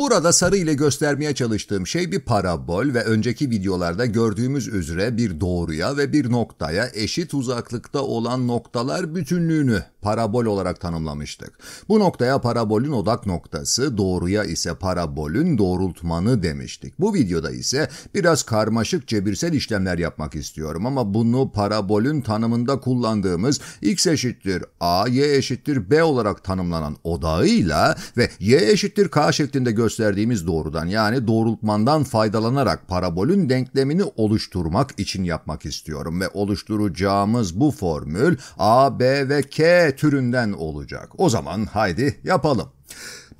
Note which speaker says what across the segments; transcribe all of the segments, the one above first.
Speaker 1: Burada sarı ile göstermeye çalıştığım şey bir parabol ve önceki videolarda gördüğümüz üzere bir doğruya ve bir noktaya eşit uzaklıkta olan noktalar bütünlüğünü parabol olarak tanımlamıştık. Bu noktaya parabolün odak noktası, doğruya ise parabolün doğrultmanı demiştik. Bu videoda ise biraz karmaşık cebirsel işlemler yapmak istiyorum ama bunu parabolün tanımında kullandığımız x eşittir a, y eşittir b olarak tanımlanan odağıyla ve y eşittir k şeklinde gösterdiğimiz doğrudan yani doğrultmandan faydalanarak parabolün denklemini oluşturmak için yapmak istiyorum ve oluşturacağımız bu formül a, b ve k türünden olacak. O zaman haydi yapalım.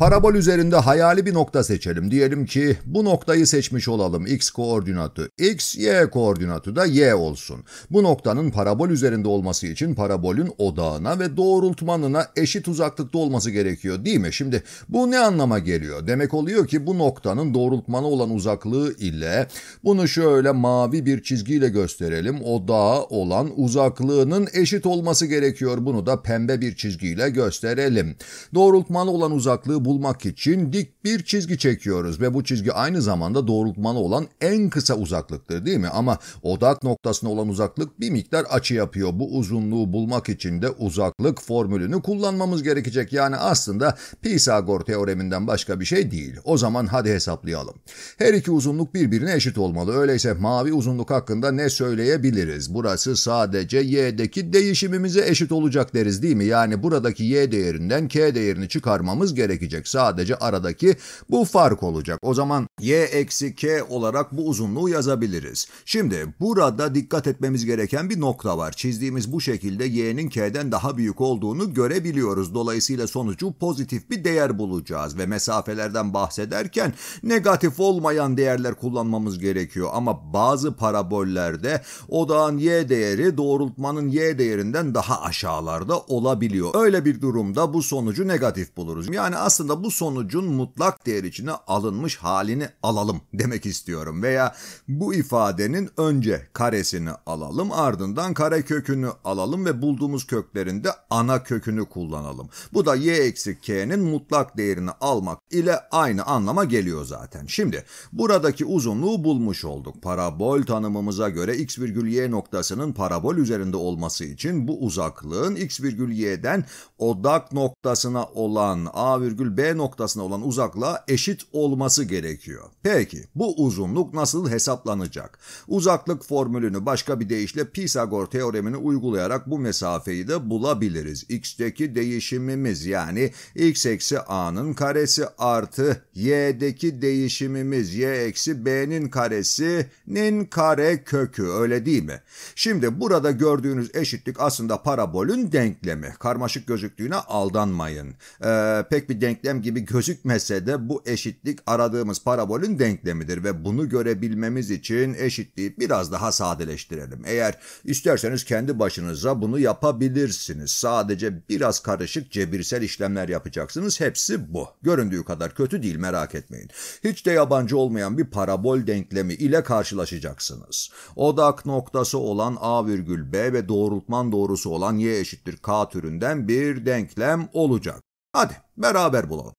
Speaker 1: Parabol üzerinde hayali bir nokta seçelim. Diyelim ki bu noktayı seçmiş olalım. X koordinatı X, Y koordinatı da Y olsun. Bu noktanın parabol üzerinde olması için parabolün odağına ve doğrultmanına eşit uzaklıkta olması gerekiyor değil mi? Şimdi bu ne anlama geliyor? Demek oluyor ki bu noktanın doğrultmana olan uzaklığı ile bunu şöyle mavi bir çizgiyle gösterelim. Odağa olan uzaklığının eşit olması gerekiyor. Bunu da pembe bir çizgiyle gösterelim. Doğrultmalı olan uzaklığı bu bulmak için dik bir çizgi çekiyoruz ve bu çizgi aynı zamanda doğrultmalı olan en kısa uzaklıktır değil mi? Ama odak noktasına olan uzaklık bir miktar açı yapıyor. Bu uzunluğu bulmak için de uzaklık formülünü kullanmamız gerekecek. Yani aslında Pisagor teoreminden başka bir şey değil. O zaman hadi hesaplayalım. Her iki uzunluk birbirine eşit olmalı. Öyleyse mavi uzunluk hakkında ne söyleyebiliriz? Burası sadece y'deki değişimimize eşit olacak deriz değil mi? Yani buradaki y değerinden k değerini çıkarmamız gerekecek değişmeyecek. Sadece aradaki bu fark olacak. O zaman y eksi k olarak bu uzunluğu yazabiliriz. Şimdi burada dikkat etmemiz gereken bir nokta var. Çizdiğimiz bu şekilde y'nin k'den daha büyük olduğunu görebiliyoruz. Dolayısıyla sonucu pozitif bir değer bulacağız ve mesafelerden bahsederken negatif olmayan değerler kullanmamız gerekiyor. Ama bazı parabollerde odağın y değeri doğrultmanın y değerinden daha aşağılarda olabiliyor. Öyle bir durumda bu sonucu negatif buluruz. Yani aslında aslında bu sonucun mutlak değer içine alınmış halini alalım demek istiyorum veya bu ifadenin önce karesini alalım ardından kare kökünü alalım ve bulduğumuz köklerinde ana kökünü kullanalım. Bu da y eksi k'nin mutlak değerini almak ile aynı anlama geliyor zaten. Şimdi buradaki uzunluğu bulmuş olduk. Parabol tanımımıza göre x virgül y noktasının parabol üzerinde olması için bu uzaklığın x virgül y'den odak noktasına olan a virgül B noktasına olan uzaklığa eşit olması gerekiyor. Peki bu uzunluk nasıl hesaplanacak? Uzaklık formülünü başka bir deyişle Pisagor teoremini uygulayarak bu mesafeyi de bulabiliriz. X'teki değişimimiz yani x eksi a'nın karesi artı y'deki değişimimiz y eksi b'nin karesinin kare kökü öyle değil mi? Şimdi burada gördüğünüz eşitlik aslında parabolün denklemi. Karmaşık gözüktüğüne aldanmayın. Ee, pek bir denk denklem gibi gözükmese de bu eşitlik aradığımız parabolün denklemidir ve bunu görebilmemiz için eşitliği biraz daha sadeleştirelim. Eğer isterseniz kendi başınıza bunu yapabilirsiniz. Sadece biraz karışık cebirsel işlemler yapacaksınız. Hepsi bu. Göründüğü kadar kötü değil merak etmeyin. Hiç de yabancı olmayan bir parabol denklemi ile karşılaşacaksınız. Odak noktası olan A virgül B ve doğrultman doğrusu olan Y eşittir K türünden bir denklem olacak. Hadi beraber bulalım.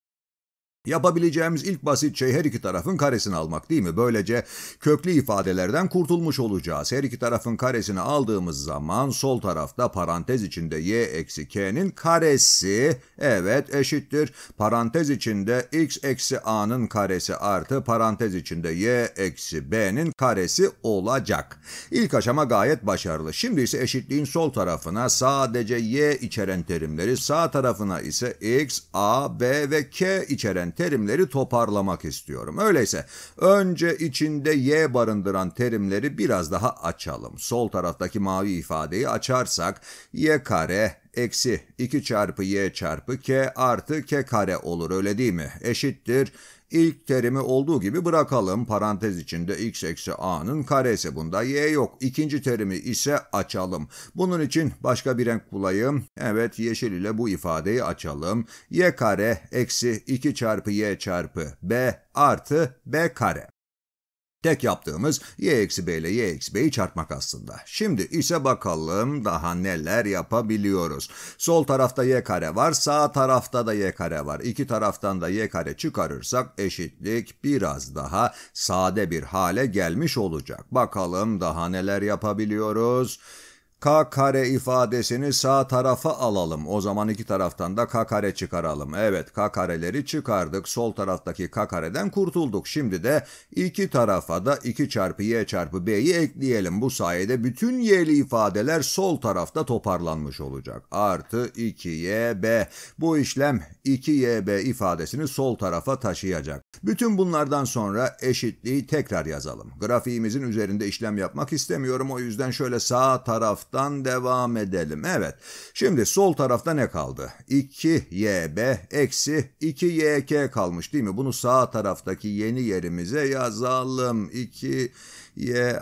Speaker 1: Yapabileceğimiz ilk basit şey her iki tarafın karesini almak değil mi? Böylece köklü ifadelerden kurtulmuş olacağız. Her iki tarafın karesini aldığımız zaman sol tarafta parantez içinde y eksi k'nin karesi evet eşittir. Parantez içinde x eksi a'nın karesi artı parantez içinde y eksi b'nin karesi olacak. İlk aşama gayet başarılı. Şimdi ise eşitliğin sol tarafına sadece y içeren terimleri sağ tarafına ise x, a, b ve k içeren terimleri toparlamak istiyorum. Öyleyse önce içinde Y barındıran terimleri biraz daha açalım. Sol taraftaki mavi ifadeyi açarsak Y kare eksi 2 çarpı y çarpı k artı k kare olur öyle değil mi? Eşittir. İlk terimi olduğu gibi bırakalım. Parantez içinde x eksi a'nın karesi bunda. y yok. İkinci terimi ise açalım. Bunun için başka bir renk bulayım. Evet yeşil ile bu ifadeyi açalım. y kare eksi 2 çarpı y çarpı b artı b kare. Tek yaptığımız y-b eksi ile y-b'yi eksi çarpmak aslında. Şimdi ise bakalım daha neler yapabiliyoruz. Sol tarafta y kare var, sağ tarafta da y kare var. İki taraftan da y kare çıkarırsak eşitlik biraz daha sade bir hale gelmiş olacak. Bakalım daha neler yapabiliyoruz. K kare ifadesini sağ tarafa alalım. O zaman iki taraftan da K kare çıkaralım. Evet K kareleri çıkardık. Sol taraftaki K kareden kurtulduk. Şimdi de iki tarafa da 2 çarpı Y çarpı B'yi ekleyelim. Bu sayede bütün Y'li ifadeler sol tarafta toparlanmış olacak. Artı 2YB. Bu işlem 2YB ifadesini sol tarafa taşıyacak. Bütün bunlardan sonra eşitliği tekrar yazalım. Grafiğimizin üzerinde işlem yapmak istemiyorum. O yüzden şöyle sağ tarafta taraftan devam edelim. Evet. Şimdi sol tarafta ne kaldı? 2YB eksi 2YK kalmış değil mi? Bunu sağ taraftaki yeni yerimize yazalım. 2 e,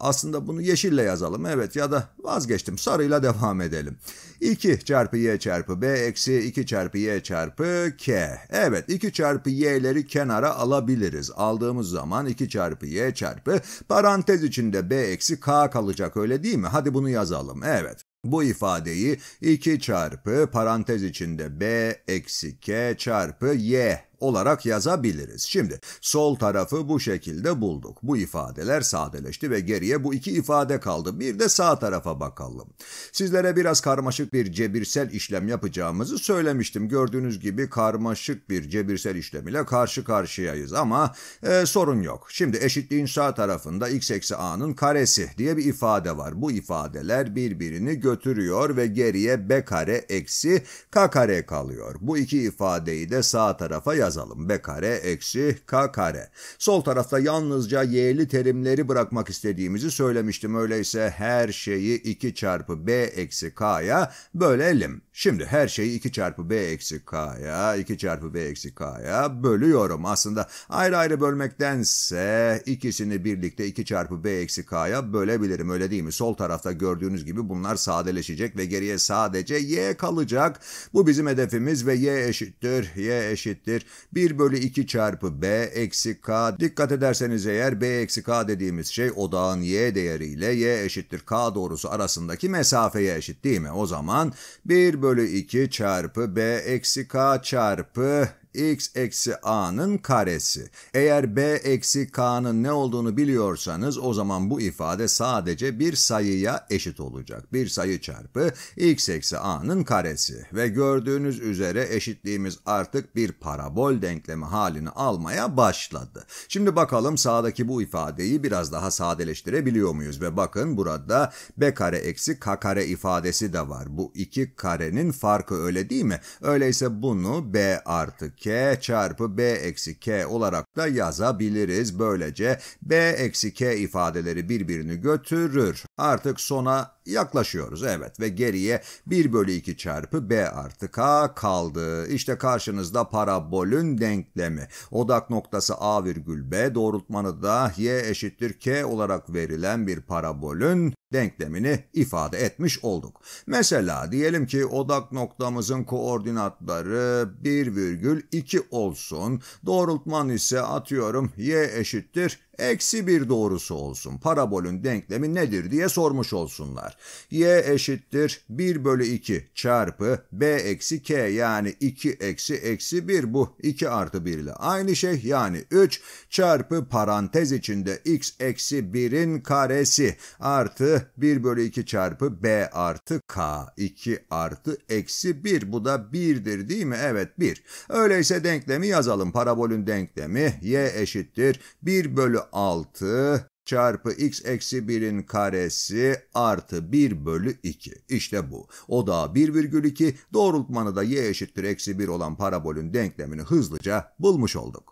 Speaker 1: aslında bunu yeşille yazalım evet ya da vazgeçtim sarıyla devam edelim. 2 çarpı y çarpı b eksi 2 çarpı y çarpı k. Evet 2 çarpı y'leri kenara alabiliriz. Aldığımız zaman 2 çarpı y çarpı parantez içinde b eksi k kalacak öyle değil mi? Hadi bunu yazalım evet. Bu ifadeyi 2 çarpı parantez içinde b eksi k çarpı y olarak yazabiliriz. Şimdi sol tarafı bu şekilde bulduk. Bu ifadeler sadeleşti ve geriye bu iki ifade kaldı. Bir de sağ tarafa bakalım. Sizlere biraz karmaşık bir cebirsel işlem yapacağımızı söylemiştim. Gördüğünüz gibi karmaşık bir cebirsel işlem ile karşı karşıyayız ama e, sorun yok. Şimdi eşitliğin sağ tarafında x eksi a'nın karesi diye bir ifade var. Bu ifadeler birbirini götürüyor ve geriye b kare eksi k kare kalıyor. Bu iki ifadeyi de sağ tarafa yaz yazalım. B kare eksi K kare. Sol tarafta yalnızca y'li terimleri bırakmak istediğimizi söylemiştim. Öyleyse her şeyi 2 çarpı B eksi K'ya bölelim. Şimdi her şeyi 2 çarpı B eksi K'ya, 2 çarpı B eksi K'ya bölüyorum. Aslında ayrı ayrı bölmektense ikisini birlikte 2 çarpı B eksi K'ya bölebilirim. Öyle değil mi? Sol tarafta gördüğünüz gibi bunlar sadeleşecek ve geriye sadece y kalacak. Bu bizim hedefimiz ve y eşittir, y eşittir 1 bölü 2 çarpı b eksi k. Dikkat ederseniz eğer b eksi k dediğimiz şey odağın y değeriyle y eşittir k doğrusu arasındaki mesafeye eşit değil mi? O zaman 1 bölü 2 çarpı b eksi k çarpı x eksi a'nın karesi. Eğer b eksi k'nın ne olduğunu biliyorsanız o zaman bu ifade sadece bir sayıya eşit olacak. Bir sayı çarpı x eksi a'nın karesi. Ve gördüğünüz üzere eşitliğimiz artık bir parabol denklemi halini almaya başladı. Şimdi bakalım sağdaki bu ifadeyi biraz daha sadeleştirebiliyor muyuz? Ve bakın burada b kare eksi k kare ifadesi de var. Bu iki karenin farkı öyle değil mi? Öyleyse bunu b artı k çarpı b eksi k olarak da yazabiliriz. Böylece b eksi k ifadeleri birbirini götürür. Artık sona Yaklaşıyoruz evet ve geriye 1 bölü 2 çarpı b artı k kaldı. İşte karşınızda parabolün denklemi. Odak noktası a virgül b doğrultmanı da y eşittir k olarak verilen bir parabolün denklemini ifade etmiş olduk. Mesela diyelim ki odak noktamızın koordinatları 1 virgül 2 olsun. Doğrultman ise atıyorum y eşittir eksi bir doğrusu olsun. Parabolün denklemi nedir diye sormuş olsunlar. Y eşittir 1 bölü 2 çarpı B eksi K yani 2 eksi eksi 1 bu 2 artı 1 ile aynı şey yani 3 çarpı parantez içinde x eksi 1'in karesi artı 1 bölü 2 çarpı B artı K 2 artı eksi 1 bu da 1'dir değil mi? Evet 1. Öyleyse denklemi yazalım. Parabolün denklemi y eşittir 1 bölü 6 çarpı x eksi 1'in karesi artı 1 bölü 2. İşte bu. O da 1,2 doğrultmanı da y eşittir eksi 1 olan parabolün denklemini hızlıca bulmuş olduk.